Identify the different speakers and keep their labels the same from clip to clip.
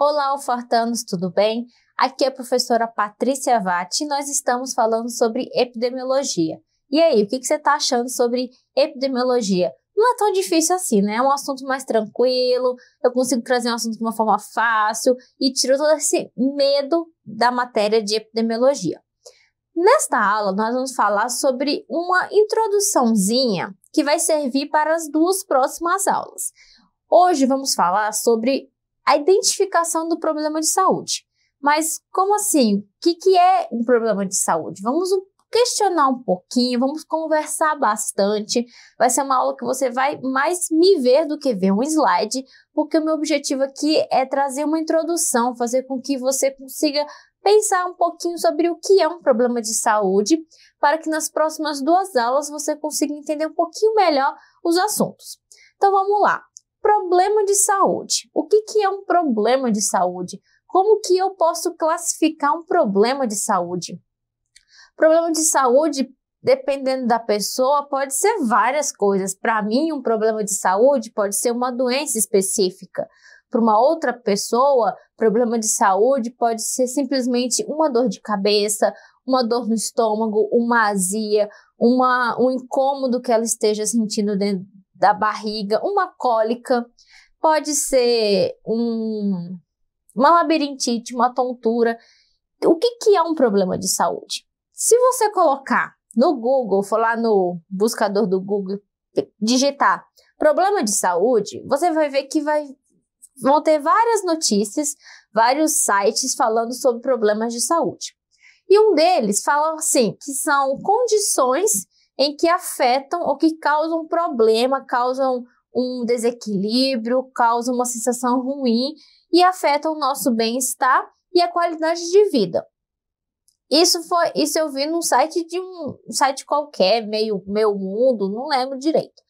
Speaker 1: Olá, ofertanos, tudo bem? Aqui é a professora Patrícia Vatti e nós estamos falando sobre epidemiologia. E aí, o que, que você está achando sobre epidemiologia? Não é tão difícil assim, né? É um assunto mais tranquilo, eu consigo trazer um assunto de uma forma fácil e tiro todo esse medo da matéria de epidemiologia. Nesta aula, nós vamos falar sobre uma introduçãozinha que vai servir para as duas próximas aulas. Hoje vamos falar sobre a identificação do problema de saúde. Mas como assim? O que, que é um problema de saúde? Vamos questionar um pouquinho, vamos conversar bastante. Vai ser uma aula que você vai mais me ver do que ver um slide, porque o meu objetivo aqui é trazer uma introdução, fazer com que você consiga pensar um pouquinho sobre o que é um problema de saúde, para que nas próximas duas aulas você consiga entender um pouquinho melhor os assuntos. Então vamos lá problema de saúde. O que, que é um problema de saúde? Como que eu posso classificar um problema de saúde? Problema de saúde, dependendo da pessoa, pode ser várias coisas. Para mim, um problema de saúde pode ser uma doença específica. Para uma outra pessoa, problema de saúde pode ser simplesmente uma dor de cabeça, uma dor no estômago, uma azia, uma, um incômodo que ela esteja sentindo dentro, da barriga, uma cólica, pode ser um, uma labirintite, uma tontura. O que, que é um problema de saúde? Se você colocar no Google, for lá no buscador do Google, digitar problema de saúde, você vai ver que vai, vão ter várias notícias, vários sites falando sobre problemas de saúde. E um deles fala assim, que são condições em que afetam ou que causam um problema, causam um desequilíbrio, causam uma sensação ruim e afetam o nosso bem-estar e a qualidade de vida. Isso foi, isso eu vi num site de um, um site qualquer, meio meu mundo, não lembro direito.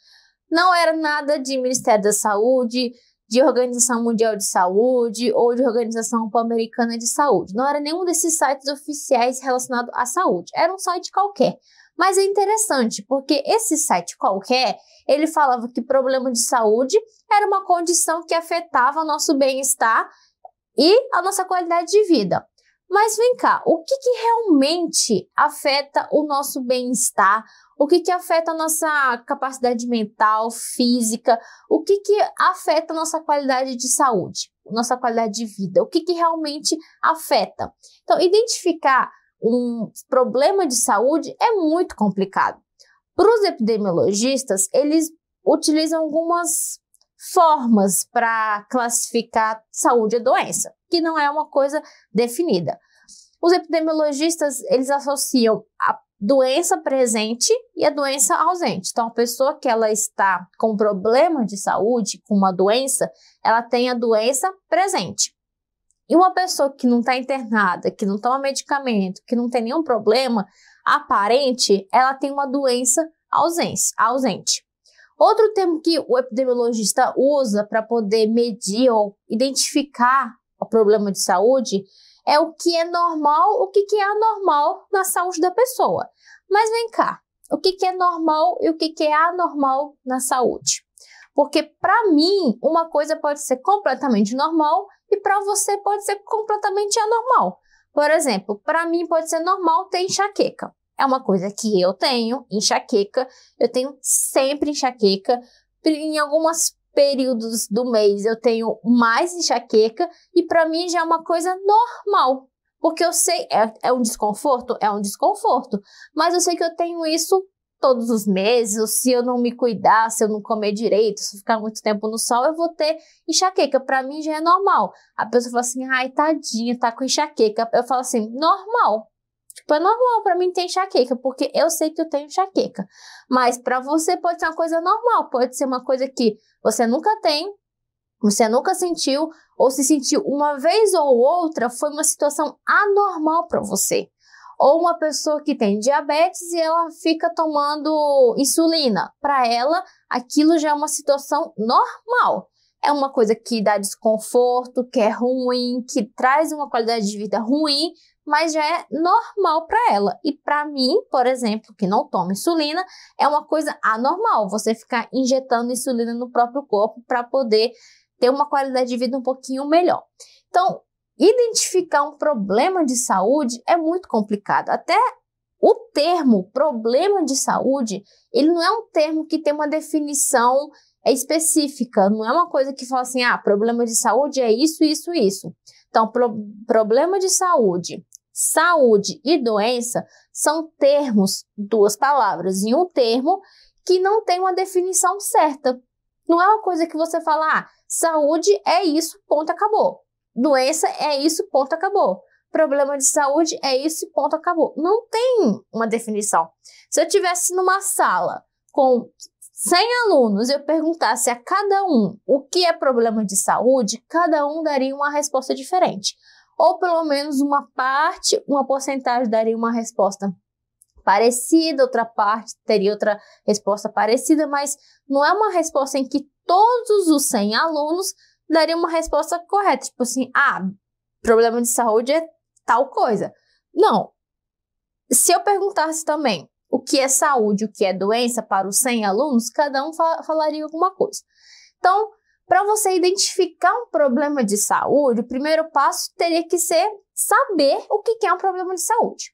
Speaker 1: Não era nada de Ministério da Saúde, de Organização Mundial de Saúde ou de Organização Pan-Americana de Saúde. Não era nenhum desses sites oficiais relacionado à saúde. Era um site qualquer. Mas é interessante, porque esse site qualquer, ele falava que problema de saúde era uma condição que afetava nosso bem-estar e a nossa qualidade de vida. Mas vem cá, o que, que realmente afeta o nosso bem-estar? O que, que afeta a nossa capacidade mental, física? O que, que afeta a nossa qualidade de saúde, nossa qualidade de vida? O que, que realmente afeta? Então, identificar um problema de saúde é muito complicado. Para os epidemiologistas, eles utilizam algumas formas para classificar saúde e doença, que não é uma coisa definida. Os epidemiologistas, eles associam a doença presente e a doença ausente. Então, a pessoa que ela está com problema de saúde, com uma doença, ela tem a doença presente. E uma pessoa que não está internada, que não toma medicamento, que não tem nenhum problema aparente, ela tem uma doença ausente. Outro termo que o epidemiologista usa para poder medir ou identificar o problema de saúde é o que é normal, o que, que é anormal na saúde da pessoa. Mas vem cá, o que, que é normal e o que, que é anormal na saúde? Porque para mim, uma coisa pode ser completamente normal e para você pode ser completamente anormal. Por exemplo, para mim pode ser normal ter enxaqueca. É uma coisa que eu tenho, enxaqueca. Eu tenho sempre enxaqueca. Em alguns períodos do mês eu tenho mais enxaqueca e para mim já é uma coisa normal. Porque eu sei, é, é um desconforto? É um desconforto. Mas eu sei que eu tenho isso todos os meses, ou se eu não me cuidar, se eu não comer direito, se ficar muito tempo no sol, eu vou ter enxaqueca. Para mim já é normal. A pessoa fala assim, ai, tadinha, tá com enxaqueca. Eu falo assim, normal. Tipo, é normal para mim ter enxaqueca, porque eu sei que eu tenho enxaqueca. Mas para você pode ser uma coisa normal, pode ser uma coisa que você nunca tem, você nunca sentiu, ou se sentiu uma vez ou outra, foi uma situação anormal para você. Ou uma pessoa que tem diabetes e ela fica tomando insulina. Para ela, aquilo já é uma situação normal. É uma coisa que dá desconforto, que é ruim, que traz uma qualidade de vida ruim, mas já é normal para ela. E para mim, por exemplo, que não toma insulina, é uma coisa anormal você ficar injetando insulina no próprio corpo para poder ter uma qualidade de vida um pouquinho melhor. Então, identificar um problema de saúde é muito complicado. Até o termo problema de saúde, ele não é um termo que tem uma definição é, específica, não é uma coisa que fala assim, ah, problema de saúde é isso, isso, isso. Então, pro problema de saúde, saúde e doença são termos, duas palavras em um termo que não tem uma definição certa. Não é uma coisa que você fala, ah, saúde é isso, ponto, acabou. Doença é isso, ponto, acabou. Problema de saúde é isso, ponto, acabou. Não tem uma definição. Se eu tivesse numa sala com 100 alunos e eu perguntasse a cada um o que é problema de saúde, cada um daria uma resposta diferente. Ou pelo menos uma parte, uma porcentagem daria uma resposta parecida, outra parte teria outra resposta parecida, mas não é uma resposta em que todos os 100 alunos daria uma resposta correta, tipo assim, ah, problema de saúde é tal coisa. Não. Se eu perguntasse também o que é saúde, o que é doença para os 100 alunos, cada um fal falaria alguma coisa. Então, para você identificar um problema de saúde, o primeiro passo teria que ser saber o que é um problema de saúde.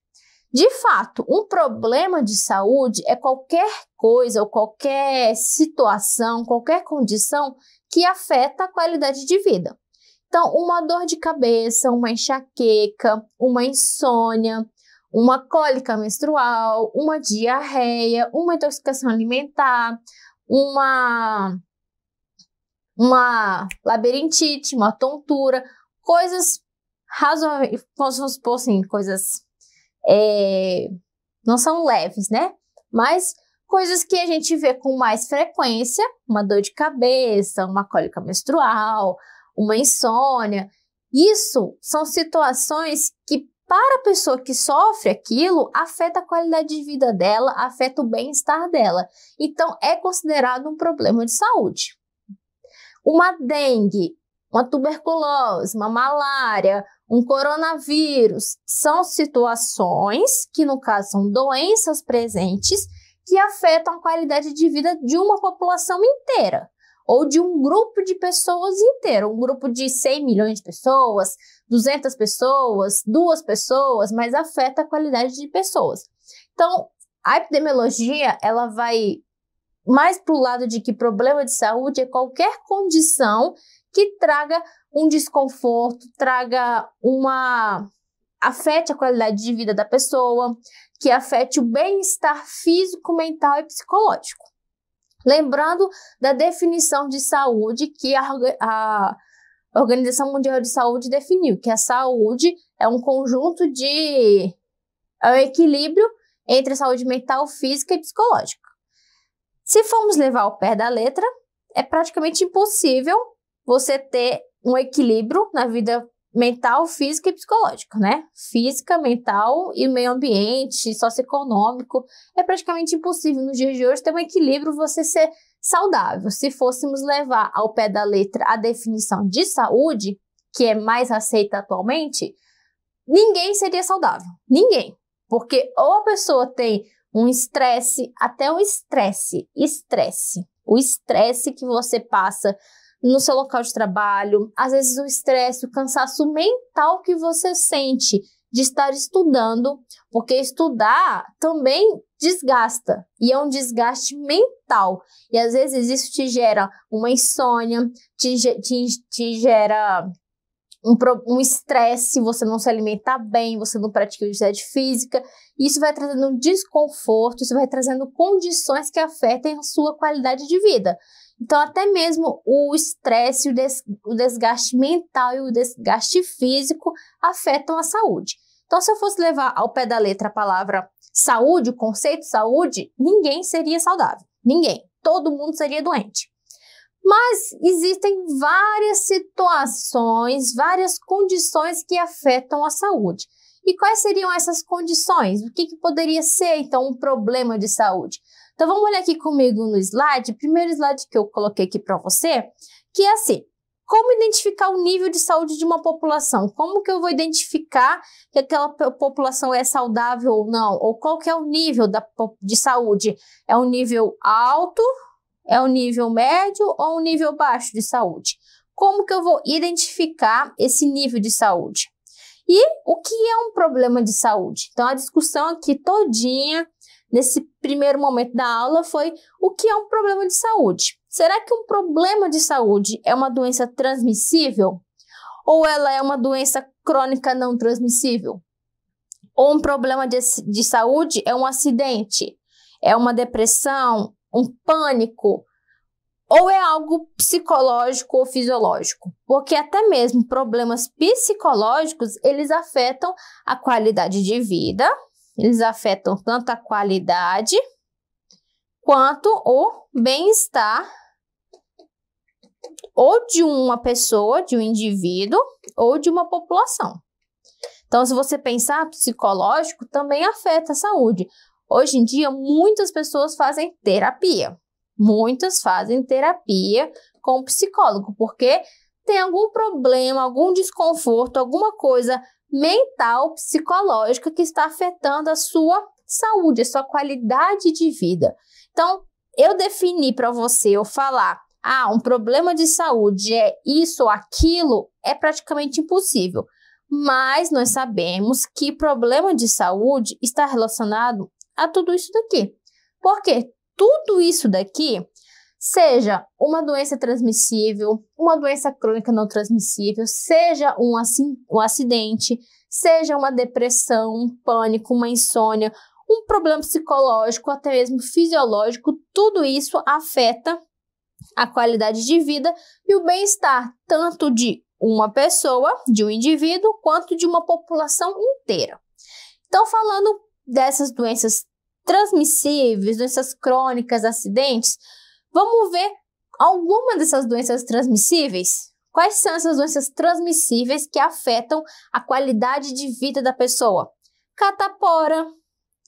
Speaker 1: De fato, um problema de saúde é qualquer coisa ou qualquer situação, qualquer condição que afeta a qualidade de vida. Então, uma dor de cabeça, uma enxaqueca, uma insônia, uma cólica menstrual, uma diarreia, uma intoxicação alimentar, uma uma labirintite, uma tontura, coisas razoáveis, vamos supor assim, coisas é, não são leves, né? Mas Coisas que a gente vê com mais frequência, uma dor de cabeça, uma cólica menstrual, uma insônia. Isso são situações que, para a pessoa que sofre aquilo, afeta a qualidade de vida dela, afeta o bem-estar dela. Então, é considerado um problema de saúde. Uma dengue, uma tuberculose, uma malária, um coronavírus são situações que, no caso, são doenças presentes que afetam a qualidade de vida de uma população inteira ou de um grupo de pessoas inteiro, um grupo de 100 milhões de pessoas, 200 pessoas, duas pessoas, mas afeta a qualidade de pessoas. Então, a epidemiologia, ela vai mais para o lado de que problema de saúde é qualquer condição que traga um desconforto, traga uma afete a qualidade de vida da pessoa, que afete o bem-estar físico, mental e psicológico. Lembrando da definição de saúde que a, a Organização Mundial de Saúde definiu, que a saúde é um conjunto de é um equilíbrio entre a saúde mental, física e psicológica. Se formos levar ao pé da letra, é praticamente impossível você ter um equilíbrio na vida mental, física e psicológico, né? Física, mental e meio ambiente, socioeconômico. É praticamente impossível nos dias de hoje ter um equilíbrio você ser saudável. Se fôssemos levar ao pé da letra a definição de saúde, que é mais aceita atualmente, ninguém seria saudável. Ninguém. Porque ou a pessoa tem um estresse, até um estresse, estresse. O estresse que você passa no seu local de trabalho, às vezes o estresse, o cansaço mental que você sente de estar estudando, porque estudar também desgasta e é um desgaste mental. E às vezes isso te gera uma insônia, te, te, te gera um estresse, um você não se alimentar bem, você não pratica atividade física, isso vai trazendo um desconforto, isso vai trazendo condições que afetem a sua qualidade de vida. Então, até mesmo o estresse, o, des o desgaste mental e o desgaste físico afetam a saúde. Então, se eu fosse levar ao pé da letra a palavra saúde, o conceito saúde, ninguém seria saudável. Ninguém. Todo mundo seria doente. Mas existem várias situações, várias condições que afetam a saúde. E quais seriam essas condições? O que, que poderia ser, então, um problema de saúde? Então vamos olhar aqui comigo no slide, primeiro slide que eu coloquei aqui para você, que é assim, como identificar o nível de saúde de uma população? Como que eu vou identificar que aquela população é saudável ou não? Ou qual que é o nível da, de saúde? É um nível alto, é um nível médio ou um nível baixo de saúde? Como que eu vou identificar esse nível de saúde? E o que é um problema de saúde? Então, a discussão aqui todinha nesse primeiro momento da aula foi o que é um problema de saúde. Será que um problema de saúde é uma doença transmissível? Ou ela é uma doença crônica não transmissível? Ou um problema de, de saúde é um acidente? É uma depressão? Um pânico? ou é algo psicológico ou fisiológico, porque até mesmo problemas psicológicos eles afetam a qualidade de vida, eles afetam tanto a qualidade quanto o bem-estar ou de uma pessoa, de um indivíduo ou de uma população. Então, se você pensar psicológico, também afeta a saúde. Hoje em dia, muitas pessoas fazem terapia. Muitas fazem terapia com o psicólogo, porque tem algum problema, algum desconforto, alguma coisa mental, psicológica que está afetando a sua saúde, a sua qualidade de vida. Então, eu defini para você, eu falar, ah, um problema de saúde é isso ou aquilo, é praticamente impossível. Mas nós sabemos que problema de saúde está relacionado a tudo isso daqui. Porque tudo isso daqui seja uma doença transmissível, uma doença crônica não transmissível, seja um, um acidente, seja uma depressão, um pânico, uma insônia, um problema psicológico, até mesmo fisiológico, tudo isso afeta a qualidade de vida e o bem-estar tanto de uma pessoa, de um indivíduo, quanto de uma população inteira. Então, falando dessas doenças transmissíveis, doenças crônicas, acidentes, Vamos ver alguma dessas doenças transmissíveis? Quais são essas doenças transmissíveis que afetam a qualidade de vida da pessoa? Catapora,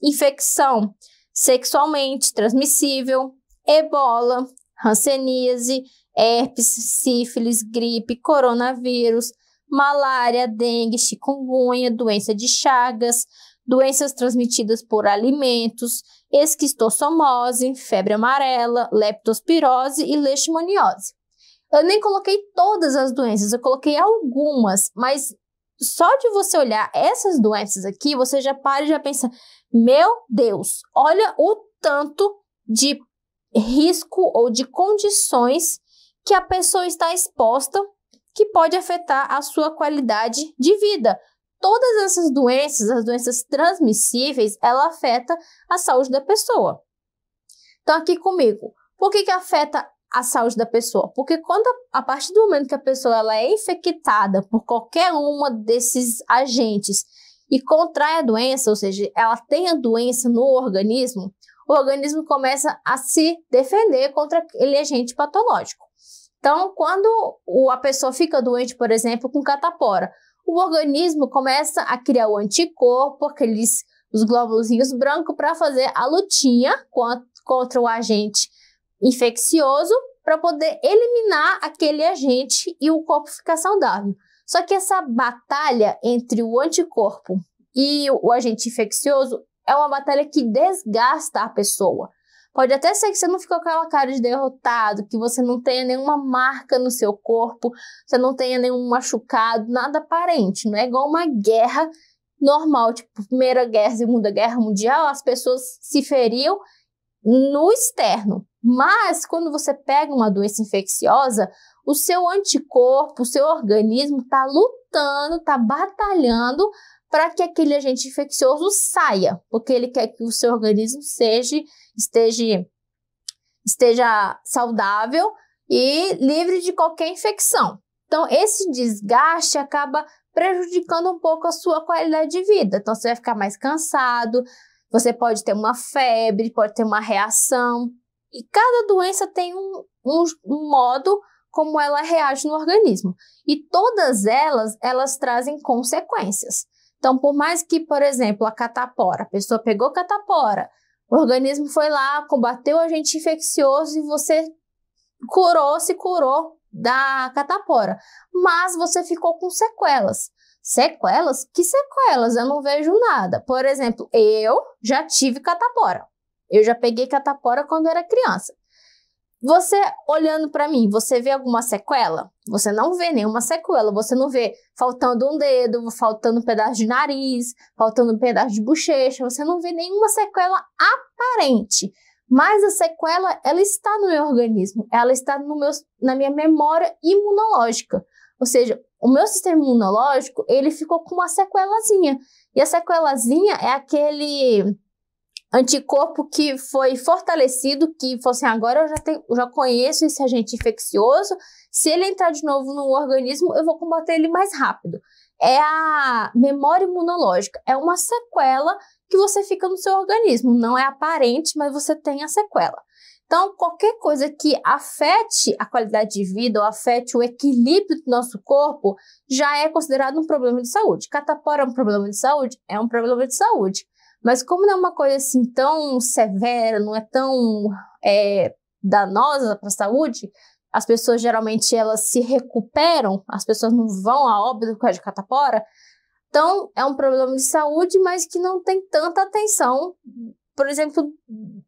Speaker 1: infecção sexualmente transmissível, ebola, hanseníase, herpes, sífilis, gripe, coronavírus, malária, dengue, chikungunya, doença de Chagas, doenças transmitidas por alimentos, esquistossomose, febre amarela, leptospirose e leishmaniose. Eu nem coloquei todas as doenças, eu coloquei algumas, mas só de você olhar essas doenças aqui, você já para e já pensa: meu Deus, olha o tanto de risco ou de condições que a pessoa está exposta que pode afetar a sua qualidade de vida todas essas doenças, as doenças transmissíveis, ela afeta a saúde da pessoa. Então, aqui comigo, por que, que afeta a saúde da pessoa? Porque quando a, partir do momento que a pessoa ela é infectada por qualquer uma desses agentes e contrai a doença, ou seja, ela tem a doença no organismo, o organismo começa a se defender contra aquele agente patológico. Então, quando a pessoa fica doente, por exemplo, com catapora, o organismo começa a criar o anticorpo, aqueles os glóbulos brancos, para fazer a lutinha contra o agente infeccioso, para poder eliminar aquele agente e o corpo ficar saudável. Só que essa batalha entre o anticorpo e o agente infeccioso é uma batalha que desgasta a pessoa. Pode até ser que você não ficou com aquela cara de derrotado, que você não tenha nenhuma marca no seu corpo, você não tenha nenhum machucado, nada aparente. Não é igual uma guerra normal, tipo Primeira Guerra, Segunda Guerra Mundial, as pessoas se feriam no externo. Mas quando você pega uma doença infecciosa, o seu anticorpo, o seu organismo está lutando, está batalhando para que aquele agente infeccioso saia, porque ele quer que o seu organismo seja esteja esteja saudável e livre de qualquer infecção. Então, esse desgaste acaba prejudicando um pouco a sua qualidade de vida. Então, você vai ficar mais cansado, você pode ter uma febre, pode ter uma reação. E cada doença tem um, um, um modo como ela reage no organismo. E todas elas, elas trazem consequências. Então, por mais que, por exemplo, a catapora, a pessoa pegou catapora, o organismo foi lá, combateu o agente infeccioso e você curou, se curou da catapora, mas você ficou com sequelas. Sequelas? Que sequelas? Eu não vejo nada. Por exemplo, eu já tive catapora. Eu já peguei catapora quando era criança. Você olhando para mim, você vê alguma sequela? Você não vê nenhuma sequela, você não vê faltando um dedo, faltando um pedaço de nariz, faltando um pedaço de bochecha, você não vê nenhuma sequela aparente. Mas a sequela, ela está no meu organismo, ela está no meu, na minha memória imunológica. Ou seja, o meu sistema imunológico, ele ficou com uma sequelazinha. E a sequelazinha é aquele anticorpo que foi fortalecido, que fosse assim, agora eu já, tenho, já conheço esse agente infeccioso, se ele entrar de novo no organismo, eu vou combater ele mais rápido. É a memória imunológica, é uma sequela que você fica no seu organismo, não é aparente, mas você tem a sequela. Então, qualquer coisa que afete a qualidade de vida ou afete o equilíbrio do nosso corpo já é considerado um problema de saúde. Catapora é um problema de saúde? É um problema de saúde. Mas como não é uma coisa assim tão severa, não é tão é, danosa para a saúde, as pessoas geralmente elas se recuperam, as pessoas não vão a óbito com a de catapora. Então, é um problema de saúde, mas que não tem tanta atenção, por exemplo,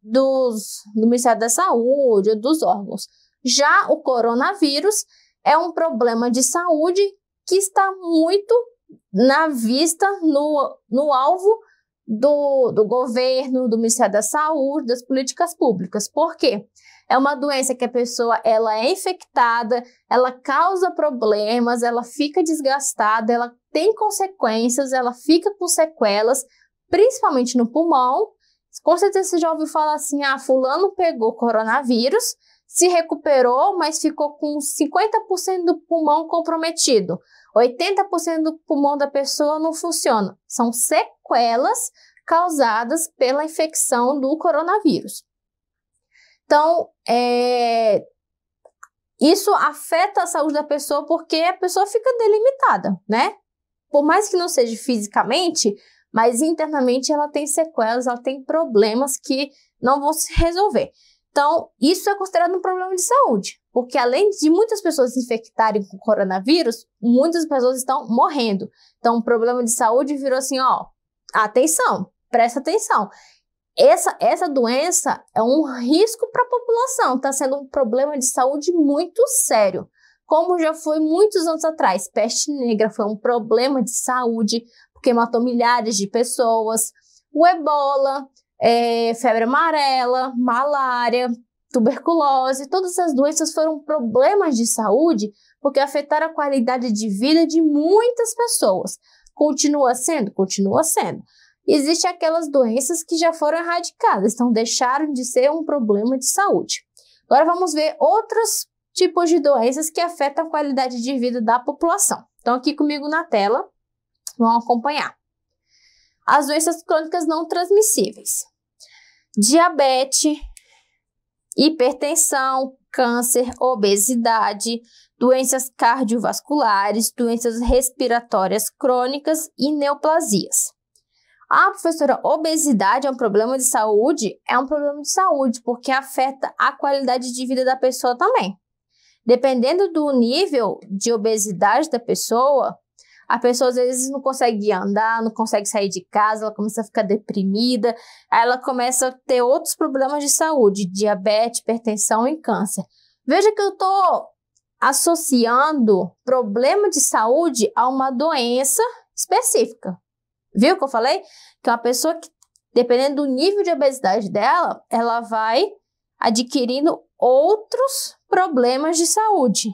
Speaker 1: dos, do Ministério da Saúde, dos órgãos. Já o coronavírus é um problema de saúde que está muito na vista, no, no alvo do, do governo, do Ministério da Saúde, das políticas públicas. Por quê? É uma doença que a pessoa ela é infectada, ela causa problemas, ela fica desgastada, ela tem consequências, ela fica com sequelas, principalmente no pulmão. Com certeza você já ouviu falar assim: ah, fulano pegou coronavírus, se recuperou, mas ficou com 50% do pulmão comprometido. 80% do pulmão da pessoa não funciona. São sequelas causadas pela infecção do coronavírus. Então, é, isso afeta a saúde da pessoa porque a pessoa fica delimitada, né? Por mais que não seja fisicamente, mas internamente ela tem sequelas, ela tem problemas que não vão se resolver. Então, isso é considerado um problema de saúde, porque além de muitas pessoas se infectarem com coronavírus, muitas pessoas estão morrendo. Então, o problema de saúde virou assim, ó, atenção, presta atenção. Essa, essa doença é um risco para a população, está sendo um problema de saúde muito sério. Como já foi muitos anos atrás, peste negra foi um problema de saúde, porque matou milhares de pessoas. O ebola, é, febre amarela, malária, tuberculose, todas essas doenças foram problemas de saúde porque afetaram a qualidade de vida de muitas pessoas. Continua sendo? Continua sendo. Existem aquelas doenças que já foram erradicadas, então deixaram de ser um problema de saúde. Agora vamos ver outros tipos de doenças que afetam a qualidade de vida da população. Então, aqui comigo na tela, vão acompanhar as doenças crônicas não transmissíveis. Diabetes, hipertensão, câncer, obesidade, doenças cardiovasculares, doenças respiratórias crônicas e neoplasias. Ah, professora, obesidade é um problema de saúde? É um problema de saúde, porque afeta a qualidade de vida da pessoa também. Dependendo do nível de obesidade da pessoa, a pessoa às vezes não consegue andar, não consegue sair de casa, ela começa a ficar deprimida, aí ela começa a ter outros problemas de saúde, diabetes, hipertensão e câncer. Veja que eu estou associando problema de saúde a uma doença específica. Viu o que eu falei? Que então, uma pessoa que, dependendo do nível de obesidade dela, ela vai adquirindo outros problemas de saúde.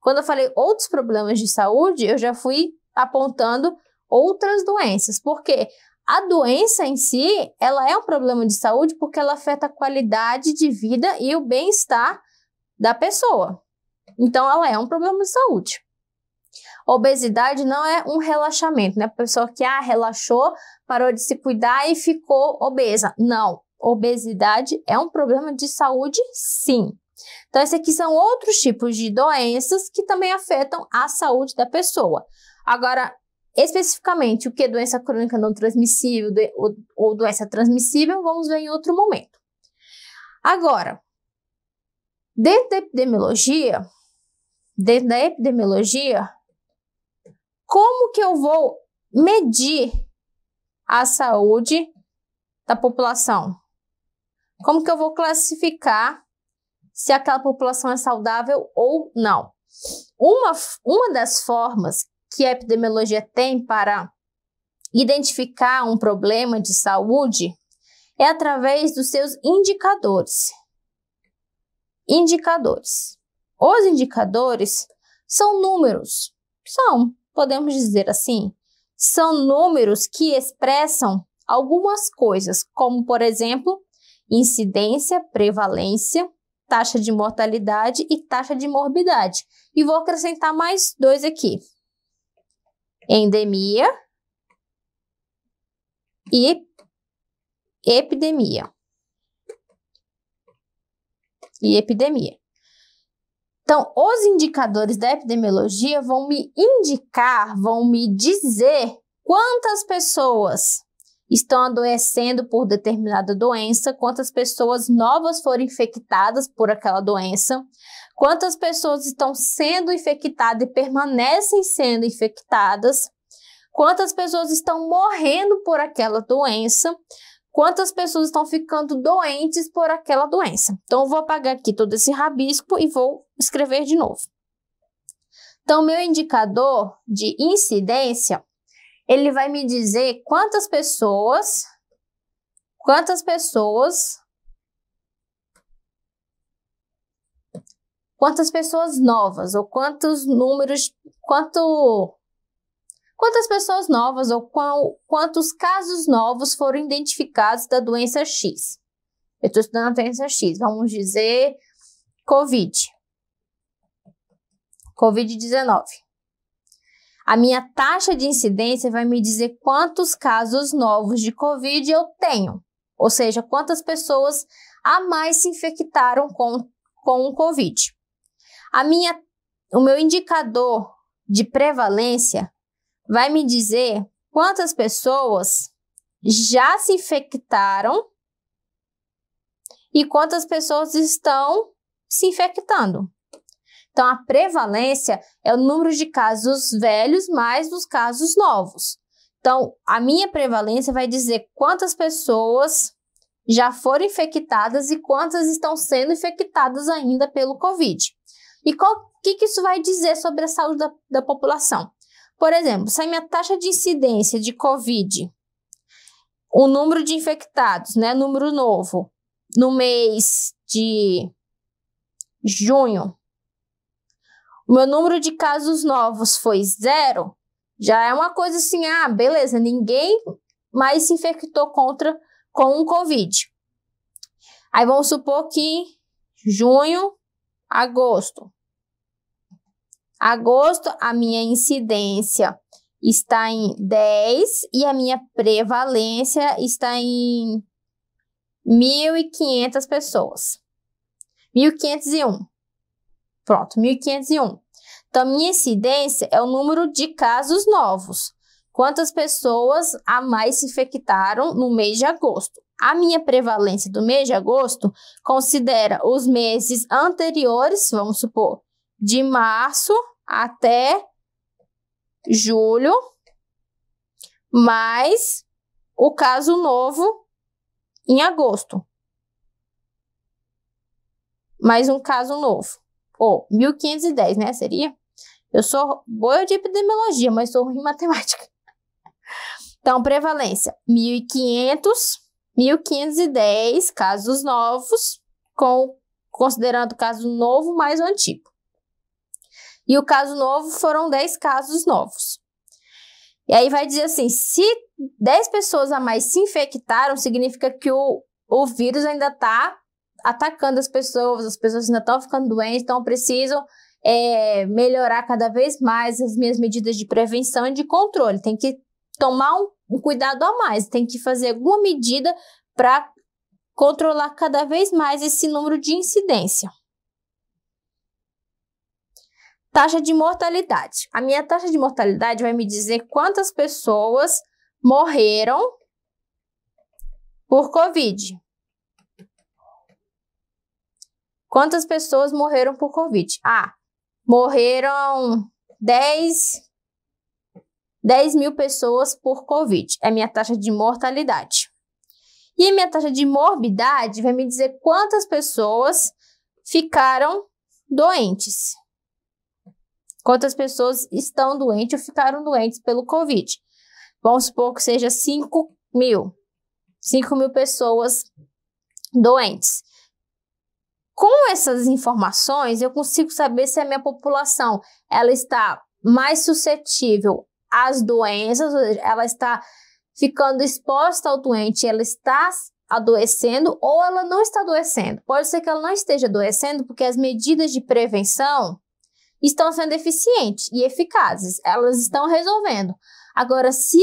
Speaker 1: Quando eu falei outros problemas de saúde, eu já fui apontando outras doenças, porque a doença em si, ela é um problema de saúde porque ela afeta a qualidade de vida e o bem-estar da pessoa. Então, ela é um problema de saúde. Obesidade não é um relaxamento, né? A pessoa que ah, relaxou, parou de se cuidar e ficou obesa. Não, obesidade é um problema de saúde, sim. Então, esses aqui são outros tipos de doenças que também afetam a saúde da pessoa. Agora, especificamente o que é doença crônica não transmissível ou, ou doença transmissível, vamos ver em outro momento. Agora, dentro da epidemiologia, dentro da epidemiologia, como que eu vou medir a saúde da população? Como que eu vou classificar se aquela população é saudável ou não? Uma, uma das formas que a epidemiologia tem para identificar um problema de saúde é através dos seus indicadores. Indicadores. Os indicadores são números. São, podemos dizer assim, são números que expressam algumas coisas, como por exemplo, incidência, prevalência, taxa de mortalidade e taxa de morbidade. E vou acrescentar mais dois aqui, endemia e epidemia. E epidemia. Então, os indicadores da epidemiologia vão me indicar, vão me dizer quantas pessoas estão adoecendo por determinada doença, quantas pessoas novas foram infectadas por aquela doença, quantas pessoas estão sendo infectadas e permanecem sendo infectadas, quantas pessoas estão morrendo por aquela doença, quantas pessoas estão ficando doentes por aquela doença. Então, eu vou apagar aqui todo esse rabisco e vou escrever de novo. Então, meu indicador de incidência, ele vai me dizer quantas pessoas, quantas pessoas quantas pessoas novas ou quantos números, quanto quantas pessoas novas ou qual, quantos casos novos foram identificados da doença X. Eu estou estudando a doença X, vamos dizer COVID. COVID-19. A minha taxa de incidência vai me dizer quantos casos novos de COVID eu tenho, ou seja, quantas pessoas a mais se infectaram com, com o COVID. A minha, o meu indicador de prevalência vai me dizer quantas pessoas já se infectaram e quantas pessoas estão se infectando. Então, a prevalência é o número de casos velhos mais os casos novos. Então, a minha prevalência vai dizer quantas pessoas já foram infectadas e quantas estão sendo infectadas ainda pelo Covid. E o que, que isso vai dizer sobre a saúde da, da população? Por exemplo, se a minha taxa de incidência de Covid, o número de infectados, né, número novo, no mês de junho, o meu número de casos novos foi zero, já é uma coisa assim, ah, beleza, ninguém mais se infectou contra com o Covid. Aí vamos supor que junho, agosto, Agosto, a minha incidência está em 10 e a minha prevalência está em 1.500 pessoas. 1.501. Pronto, 1.501. Então, minha incidência é o número de casos novos. Quantas pessoas a mais se infectaram no mês de agosto? A minha prevalência do mês de agosto considera os meses anteriores, vamos supor, de março até julho, mais o caso novo em agosto. Mais um caso novo. Ou oh, 1510, né? Seria? Eu sou boa de epidemiologia, mas sou ruim em matemática. Então, prevalência: 1500, 1510 casos novos, com considerando o caso novo mais o antigo. E o caso novo foram 10 casos novos. E aí vai dizer assim: se 10 pessoas a mais se infectaram, significa que o, o vírus ainda está atacando as pessoas, as pessoas ainda estão ficando doentes, então precisam é, melhorar cada vez mais as minhas medidas de prevenção e de controle. Tem que tomar um, um cuidado a mais, tem que fazer alguma medida para controlar cada vez mais esse número de incidência. Taxa de mortalidade. A minha taxa de mortalidade vai me dizer quantas pessoas morreram por Covid. Quantas pessoas morreram por Covid? Ah, morreram 10, 10 mil pessoas por Covid. É minha taxa de mortalidade. E minha taxa de morbidade vai me dizer quantas pessoas ficaram doentes quantas pessoas estão doentes ou ficaram doentes pelo Covid. Vamos supor que seja 5 mil. 5 mil pessoas doentes. Com essas informações, eu consigo saber se a minha população ela está mais suscetível às doenças, ou seja, ela está ficando exposta ao doente, ela está adoecendo ou ela não está adoecendo. Pode ser que ela não esteja adoecendo porque as medidas de prevenção estão sendo eficientes e eficazes, elas estão resolvendo. Agora, se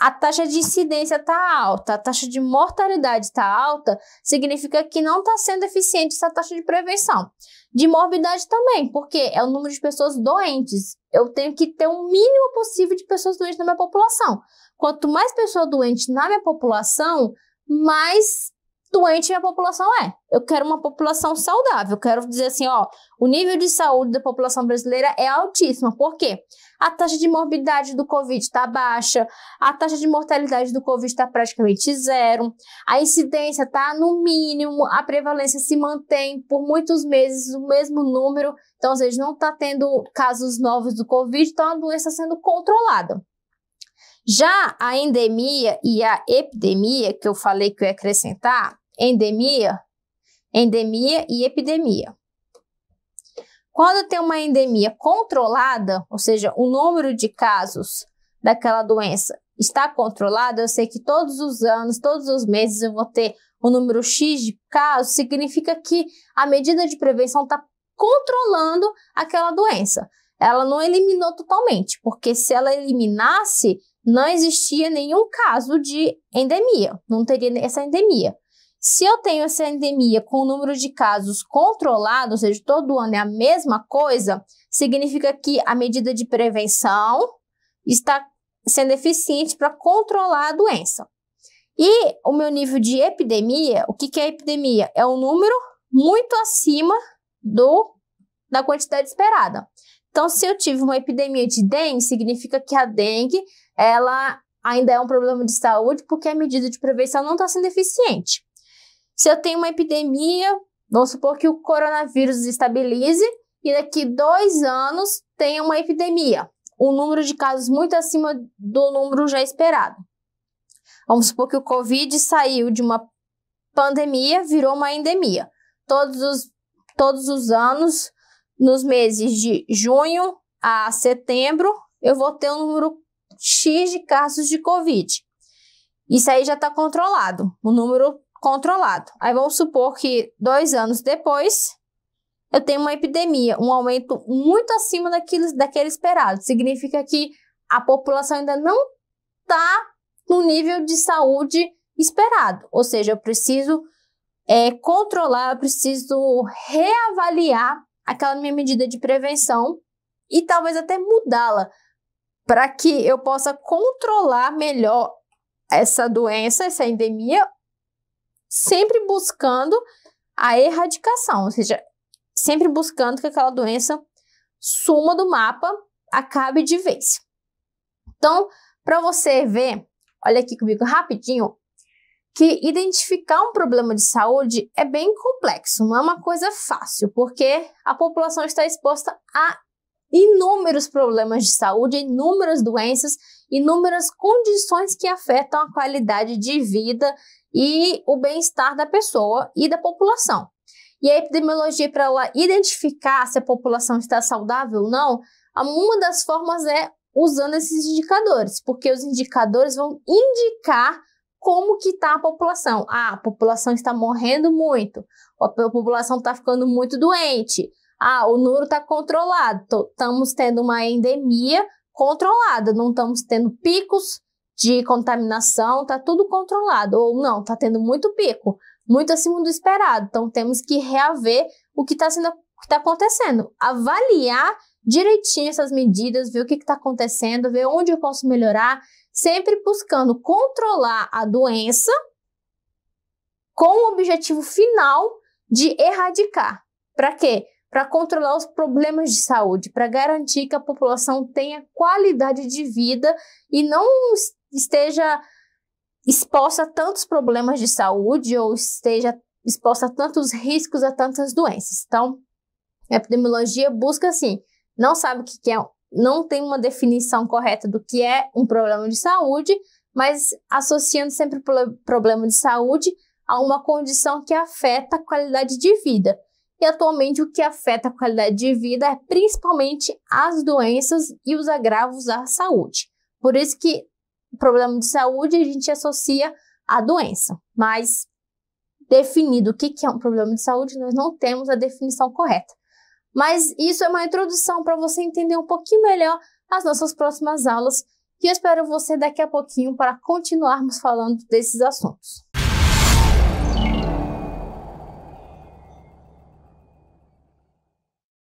Speaker 1: a taxa de incidência está alta, a taxa de mortalidade está alta, significa que não está sendo eficiente essa taxa de prevenção. De morbidade também, porque é o número de pessoas doentes. Eu tenho que ter o um mínimo possível de pessoas doentes na minha população. Quanto mais pessoa doente na minha população, mais doente a população é. Eu quero uma população saudável. Eu quero dizer assim, ó, o nível de saúde da população brasileira é altíssimo. Por quê? A taxa de morbidade do Covid está baixa, a taxa de mortalidade do Covid está praticamente zero, a incidência está no mínimo, a prevalência se mantém por muitos meses o mesmo número. Então, às vezes não está tendo casos novos do Covid, então a doença está sendo controlada. Já a endemia e a epidemia, que eu falei que eu ia acrescentar, endemia, endemia e epidemia. Quando tem uma endemia controlada, ou seja, o número de casos daquela doença está controlado, eu sei que todos os anos, todos os meses eu vou ter o um número X de casos, significa que a medida de prevenção está controlando aquela doença. Ela não eliminou totalmente, porque se ela eliminasse, não existia nenhum caso de endemia, não teria essa endemia. Se eu tenho essa endemia com o número de casos controlado, ou seja, todo ano é a mesma coisa, significa que a medida de prevenção está sendo eficiente para controlar a doença. E o meu nível de epidemia, o que, que é epidemia? É um número muito acima do da quantidade esperada. Então, se eu tive uma epidemia de dengue, significa que a dengue ela ainda é um problema de saúde porque a medida de prevenção não está sendo eficiente. Se eu tenho uma epidemia, vamos supor que o coronavírus estabilize e daqui dois anos tenha uma epidemia, um número de casos muito acima do número já esperado. Vamos supor que o Covid saiu de uma pandemia, virou uma endemia. Todos os, todos os anos, nos meses de junho a setembro, eu vou ter um número X de casos de Covid. Isso aí já está controlado, o um número controlado. Aí vamos supor que dois anos depois eu tenho uma epidemia, um aumento muito acima daquilo, daquele esperado. Significa que a população ainda não está no nível de saúde esperado. Ou seja, eu preciso é, controlar, eu preciso reavaliar aquela minha medida de prevenção e talvez até mudá-la para que eu possa controlar melhor essa doença, essa endemia, sempre buscando a erradicação, ou seja, sempre buscando que aquela doença suma do mapa, acabe de vez. Então, para você ver, olha aqui comigo rapidinho, que identificar um problema de saúde é bem complexo, não é uma coisa fácil, porque a população está exposta a inúmeros problemas de saúde, inúmeras doenças, inúmeras condições que afetam a qualidade de vida e o bem-estar da pessoa e da população. E a epidemiologia, para ela identificar se a população está saudável ou não, uma das formas é usando esses indicadores, porque os indicadores vão indicar como que está a população. Ah, a população está morrendo muito, a população está ficando muito doente, ah, o nuro está controlado, estamos tendo uma endemia controlada, não estamos tendo picos de contaminação, está tudo controlado, ou não, está tendo muito pico, muito acima do esperado, então temos que reaver o que está sendo o que está acontecendo, avaliar direitinho essas medidas, ver o que está acontecendo, ver onde eu posso melhorar, sempre buscando controlar a doença com o objetivo final de erradicar. Para quê? para controlar os problemas de saúde, para garantir que a população tenha qualidade de vida e não esteja exposta a tantos problemas de saúde ou esteja exposta a tantos riscos, a tantas doenças. Então, a epidemiologia busca assim, não sabe o que é, não tem uma definição correta do que é um problema de saúde, mas associando sempre problema de saúde a uma condição que afeta a qualidade de vida. E atualmente o que afeta a qualidade de vida é principalmente as doenças e os agravos à saúde. Por isso que o problema de saúde a gente associa à doença, mas definido o que é um problema de saúde, nós não temos a definição correta. Mas isso é uma introdução para você entender um pouquinho melhor as nossas próximas aulas e eu espero você daqui a pouquinho para continuarmos falando desses assuntos.